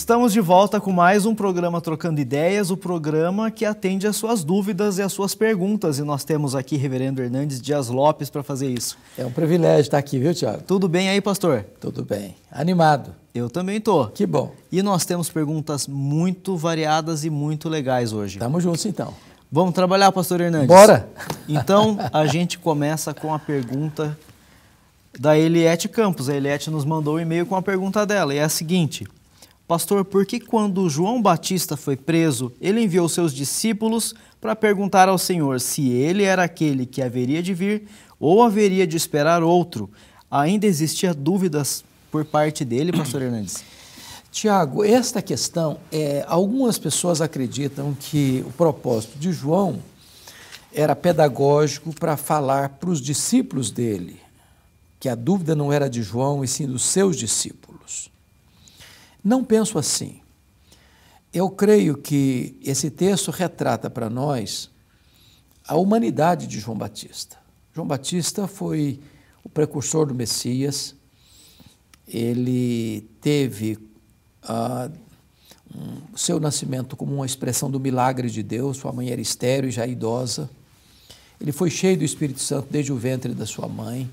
Estamos de volta com mais um programa Trocando Ideias, o programa que atende às suas dúvidas e às suas perguntas. E nós temos aqui Reverendo Hernandes Dias Lopes para fazer isso. É um privilégio estar aqui, viu, Tiago? Tudo bem aí, pastor? Tudo bem. Animado. Eu também tô. Que bom. E nós temos perguntas muito variadas e muito legais hoje. Tamo juntos então. Vamos trabalhar, pastor Hernandes? Bora! Então, a gente começa com a pergunta da Eliette Campos. A Eliette nos mandou um e-mail com a pergunta dela, e é a seguinte: Pastor, por que quando João Batista foi preso, ele enviou seus discípulos para perguntar ao Senhor se ele era aquele que haveria de vir ou haveria de esperar outro? Ainda existia dúvidas por parte dele, pastor Hernandes? Tiago, esta questão, é, algumas pessoas acreditam que o propósito de João era pedagógico para falar para os discípulos dele, que a dúvida não era de João e sim dos seus discípulos. Não penso assim. Eu creio que esse texto retrata para nós a humanidade de João Batista. João Batista foi o precursor do Messias. Ele teve ah, um, seu nascimento como uma expressão do milagre de Deus. Sua mãe era estéreo e já idosa. Ele foi cheio do Espírito Santo desde o ventre da sua mãe.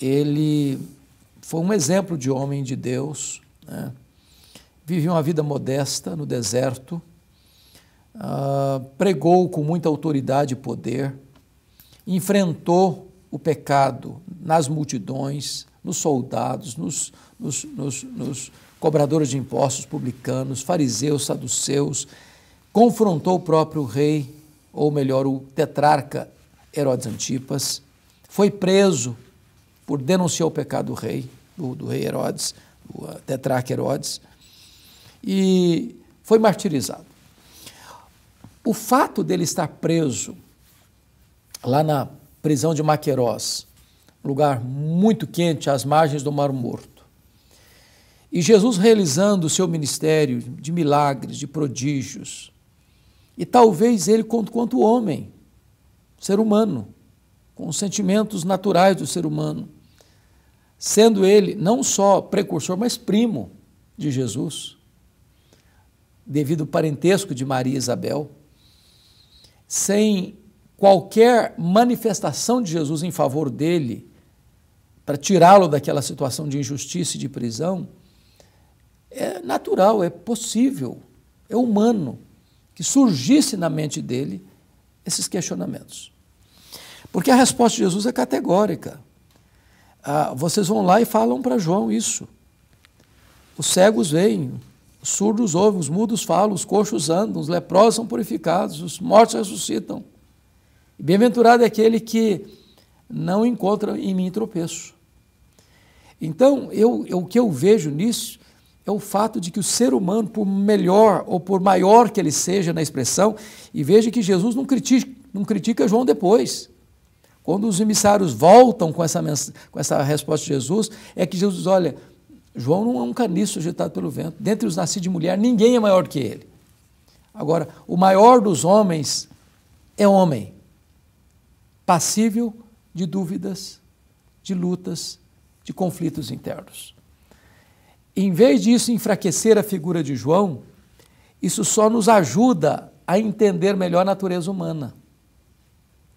Ele foi um exemplo de homem de Deus né? Vivia uma vida modesta no deserto, ah, pregou com muita autoridade e poder, enfrentou o pecado nas multidões, nos soldados, nos, nos, nos, nos cobradores de impostos publicanos, fariseus, saduceus, confrontou o próprio rei, ou melhor, o tetrarca Herodes Antipas, foi preso por denunciar o pecado do rei, do, do rei Herodes, o tetrarca Herodes, e foi martirizado. O fato dele estar preso lá na prisão de Maquerós, lugar muito quente, às margens do Mar Morto, e Jesus realizando o seu ministério de milagres, de prodígios, e talvez ele, quanto homem, ser humano, com os sentimentos naturais do ser humano, sendo ele não só precursor, mas primo de Jesus, devido ao parentesco de Maria e Isabel, sem qualquer manifestação de Jesus em favor dele, para tirá-lo daquela situação de injustiça e de prisão, é natural, é possível, é humano que surgisse na mente dele esses questionamentos. Porque a resposta de Jesus é categórica ah, vocês vão lá e falam para João isso. Os cegos veem, os surdos ouvem, os mudos falam, os coxos andam, os leprosos são purificados, os mortos ressuscitam. Bem-aventurado é aquele que não encontra em mim tropeço. Então, eu, eu, o que eu vejo nisso é o fato de que o ser humano, por melhor ou por maior que ele seja na expressão, e veja que Jesus não critica, não critica João depois. Quando os emissários voltam com essa, com essa resposta de Jesus, é que Jesus diz: olha, João não é um caniço agitado pelo vento. Dentre os nascidos de mulher, ninguém é maior que ele. Agora, o maior dos homens é homem, passível de dúvidas, de lutas, de conflitos internos. Em vez disso enfraquecer a figura de João, isso só nos ajuda a entender melhor a natureza humana.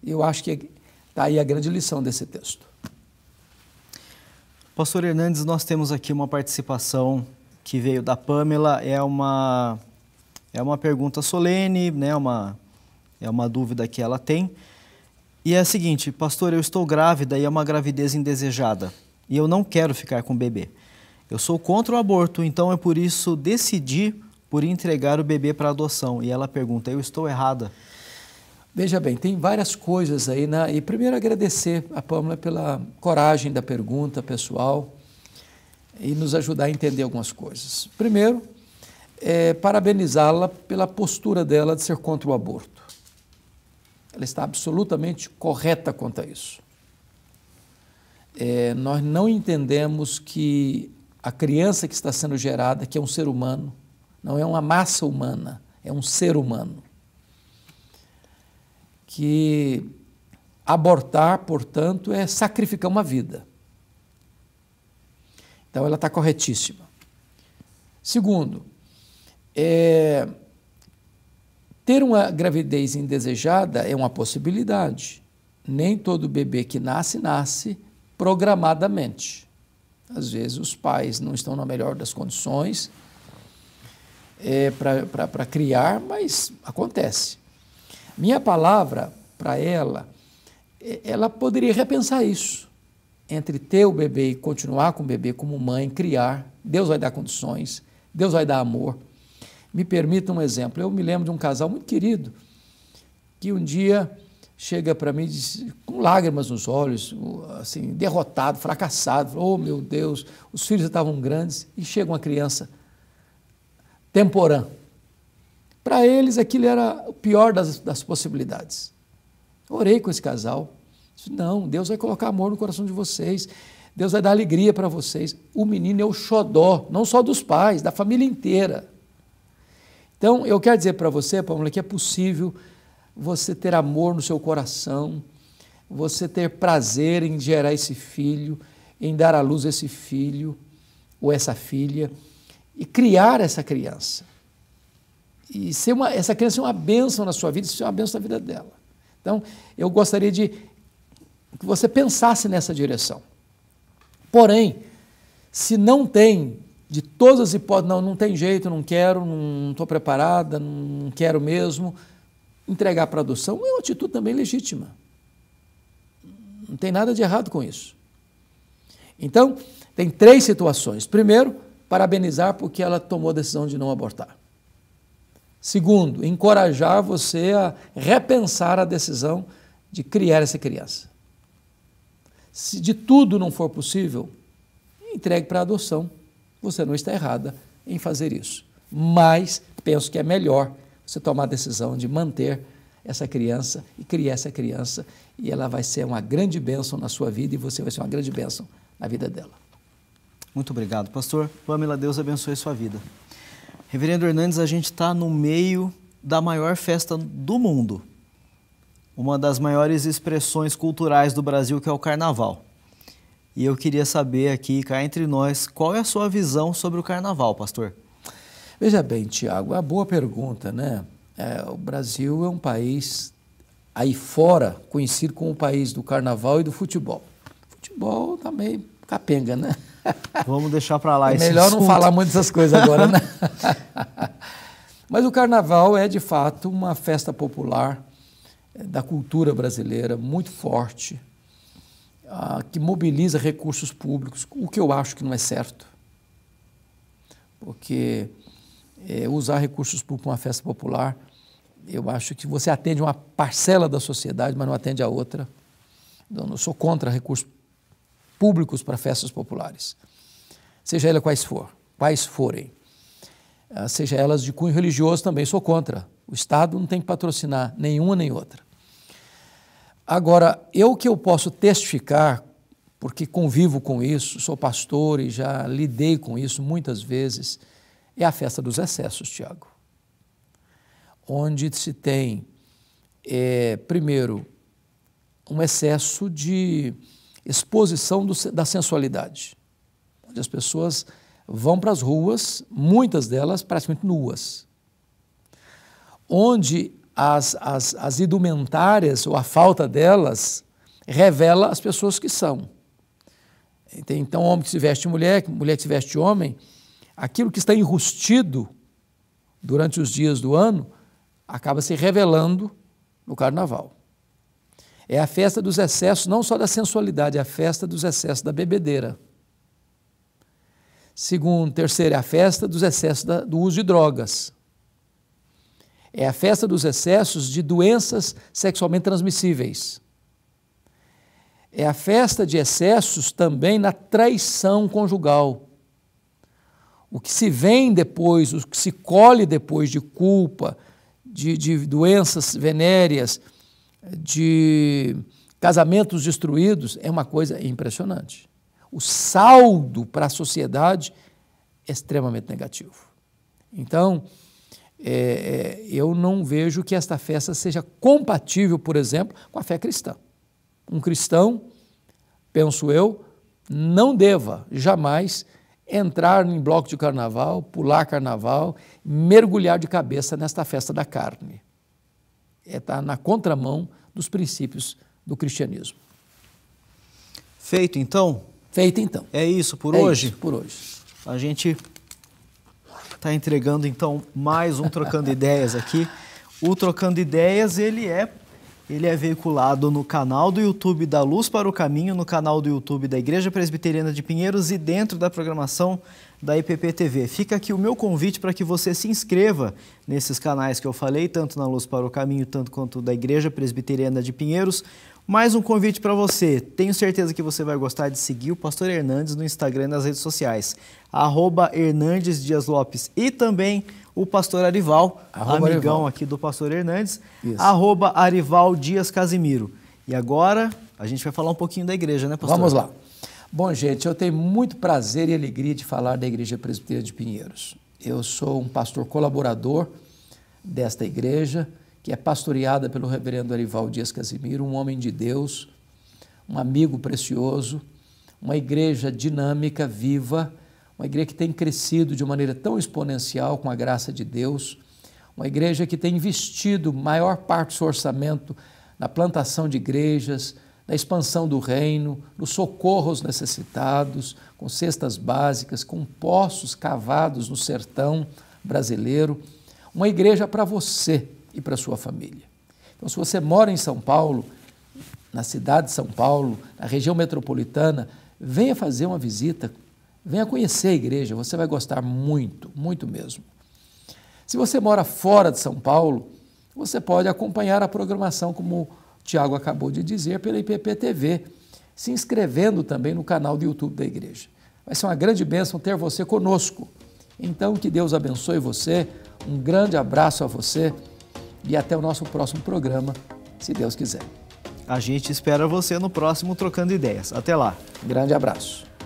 Eu acho que é Está aí a grande lição desse texto. Pastor Hernandes, nós temos aqui uma participação que veio da Pamela. É uma, é uma pergunta solene, né? uma, é uma dúvida que ela tem. E é a seguinte, pastor, eu estou grávida e é uma gravidez indesejada. E eu não quero ficar com o bebê. Eu sou contra o aborto, então é por isso decidi por entregar o bebê para adoção. E ela pergunta, eu estou errada? Veja bem, tem várias coisas aí, né? e primeiro agradecer a Pâmela pela coragem da pergunta pessoal e nos ajudar a entender algumas coisas. Primeiro, é, parabenizá-la pela postura dela de ser contra o aborto. Ela está absolutamente correta quanto a isso. É, nós não entendemos que a criança que está sendo gerada, que é um ser humano, não é uma massa humana, é um ser humano que abortar, portanto, é sacrificar uma vida. Então ela está corretíssima. Segundo, é, ter uma gravidez indesejada é uma possibilidade. Nem todo bebê que nasce, nasce programadamente. Às vezes os pais não estão na melhor das condições é, para criar, mas acontece. Minha palavra para ela, ela poderia repensar isso. Entre ter o bebê e continuar com o bebê como mãe, criar, Deus vai dar condições, Deus vai dar amor. Me permita um exemplo. Eu me lembro de um casal muito querido que um dia chega para mim diz, com lágrimas nos olhos, assim, derrotado, fracassado, oh meu Deus, os filhos estavam grandes, e chega uma criança temporã, para eles, aquilo era o pior das, das possibilidades. Orei com esse casal. Disse, Não, Deus vai colocar amor no coração de vocês. Deus vai dar alegria para vocês. O menino é o xodó, não só dos pais, da família inteira. Então, eu quero dizer para você, Pamela, que é possível você ter amor no seu coração, você ter prazer em gerar esse filho, em dar à luz esse filho ou essa filha e criar essa criança e ser uma, essa criança é uma bênção na sua vida, é uma bênção na vida dela. Então, eu gostaria de que você pensasse nessa direção. Porém, se não tem, de todas as hipóteses, não, não tem jeito, não quero, não estou preparada, não quero mesmo, entregar para adoção é uma atitude também legítima. Não tem nada de errado com isso. Então, tem três situações. Primeiro, parabenizar porque ela tomou a decisão de não abortar. Segundo, encorajar você a repensar a decisão de criar essa criança. Se de tudo não for possível, entregue para adoção. Você não está errada em fazer isso. Mas penso que é melhor você tomar a decisão de manter essa criança e criar essa criança, e ela vai ser uma grande bênção na sua vida e você vai ser uma grande bênção na vida dela. Muito obrigado, pastor. Pamela, Deus abençoe sua vida. Reverendo Hernandes, a gente está no meio da maior festa do mundo, uma das maiores expressões culturais do Brasil, que é o Carnaval. E eu queria saber aqui, cá entre nós, qual é a sua visão sobre o Carnaval, pastor? Veja bem, Tiago, é uma boa pergunta, né? É, o Brasil é um país aí fora conhecido como o país do Carnaval e do futebol. Futebol também tá capenga, né? Vamos deixar para lá é Melhor assunto. não falar muito dessas coisas agora, né? Mas o carnaval é de fato uma festa popular eh, da cultura brasileira muito forte, ah, que mobiliza recursos públicos, o que eu acho que não é certo. Porque eh, usar recursos públicos para uma festa popular, eu acho que você atende uma parcela da sociedade, mas não atende a outra. Então, eu sou contra recursos públicos para festas populares, seja ela quais for, quais forem, ah, seja elas de cunho religioso também sou contra. O Estado não tem que patrocinar nenhuma nem outra. Agora, eu que eu posso testificar, porque convivo com isso, sou pastor e já lidei com isso muitas vezes, é a festa dos excessos, Tiago. Onde se tem, é, primeiro, um excesso de exposição do, da sensualidade, onde as pessoas vão para as ruas, muitas delas praticamente nuas, onde as, as, as idumentárias ou a falta delas revela as pessoas que são. Então, homem que se veste mulher, mulher que se veste homem, aquilo que está enrustido durante os dias do ano acaba se revelando no carnaval. É a festa dos excessos, não só da sensualidade, é a festa dos excessos da bebedeira. Segundo, terceiro, é a festa dos excessos da, do uso de drogas. É a festa dos excessos de doenças sexualmente transmissíveis. É a festa de excessos também na traição conjugal. O que se vem depois, o que se colhe depois de culpa, de, de doenças venéreas, de casamentos destruídos é uma coisa impressionante. O saldo para a sociedade é extremamente negativo. Então, é, é, eu não vejo que esta festa seja compatível, por exemplo, com a fé cristã. Um cristão, penso eu, não deva jamais entrar em bloco de carnaval, pular carnaval, mergulhar de cabeça nesta festa da carne está é na contramão dos princípios do cristianismo. Feito então? Feito então. É isso por é hoje? Isso por hoje. A gente está entregando então mais um Trocando Ideias aqui. O Trocando Ideias, ele é ele é veiculado no canal do YouTube da Luz para o Caminho, no canal do YouTube da Igreja Presbiteriana de Pinheiros e dentro da programação da IPP TV. Fica aqui o meu convite para que você se inscreva nesses canais que eu falei, tanto na Luz para o Caminho, tanto quanto da Igreja Presbiteriana de Pinheiros. Mais um convite para você. Tenho certeza que você vai gostar de seguir o Pastor Hernandes no Instagram e nas redes sociais, arroba Hernandes Dias Lopes. E também o pastor Arival, arroba amigão Arival. aqui do pastor Hernandes, Isso. arroba Arival Dias Casimiro. E agora a gente vai falar um pouquinho da igreja, né, pastor? Vamos lá. Bom, gente, eu tenho muito prazer e alegria de falar da Igreja Presbiteriana de Pinheiros. Eu sou um pastor colaborador desta igreja, que é pastoreada pelo reverendo Arival Dias Casimiro, um homem de Deus, um amigo precioso, uma igreja dinâmica, viva, uma igreja que tem crescido de maneira tão exponencial com a graça de Deus, uma igreja que tem investido maior parte do seu orçamento na plantação de igrejas, na expansão do reino, no socorro aos necessitados, com cestas básicas, com poços cavados no sertão brasileiro. Uma igreja para você e para sua família. Então, se você mora em São Paulo, na cidade de São Paulo, na região metropolitana, venha fazer uma visita Venha conhecer a igreja, você vai gostar muito, muito mesmo. Se você mora fora de São Paulo, você pode acompanhar a programação, como o Tiago acabou de dizer, pela IPP TV, se inscrevendo também no canal do YouTube da igreja. Vai ser uma grande bênção ter você conosco. Então, que Deus abençoe você, um grande abraço a você e até o nosso próximo programa, se Deus quiser. A gente espera você no próximo Trocando Ideias. Até lá. Grande abraço.